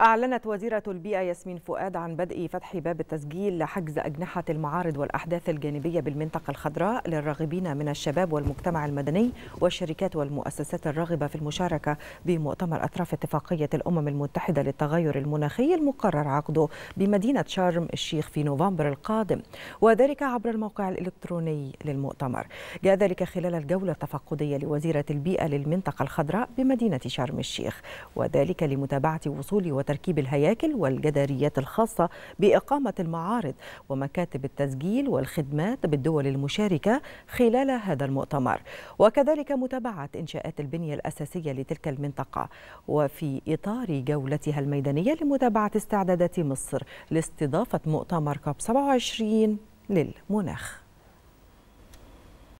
أعلنت وزيرة البيئة ياسمين فؤاد عن بدء فتح باب التسجيل لحجز أجنحة المعارض والأحداث الجانبية بالمنطقة الخضراء للراغبين من الشباب والمجتمع المدني والشركات والمؤسسات الراغبة في المشاركة بمؤتمر أطراف اتفاقية الأمم المتحدة للتغير المناخي المقرر عقده بمدينة شارم الشيخ في نوفمبر القادم وذلك عبر الموقع الإلكتروني للمؤتمر جاء ذلك خلال الجولة التفقدية لوزيرة البيئة للمنطقة الخضراء بمدينة شرم الشيخ وذلك لمتابعة وصول وتركيب الهياكل والجداريات الخاصة بإقامة المعارض ومكاتب التسجيل والخدمات بالدول المشاركة خلال هذا المؤتمر وكذلك متابعة إنشاءات البنية الأساسية لتلك المنطقة وفي إطار جولتها الميدانية لمتابعة استعدادات مصر لاستضافة مؤتمر كوب 27 للمناخ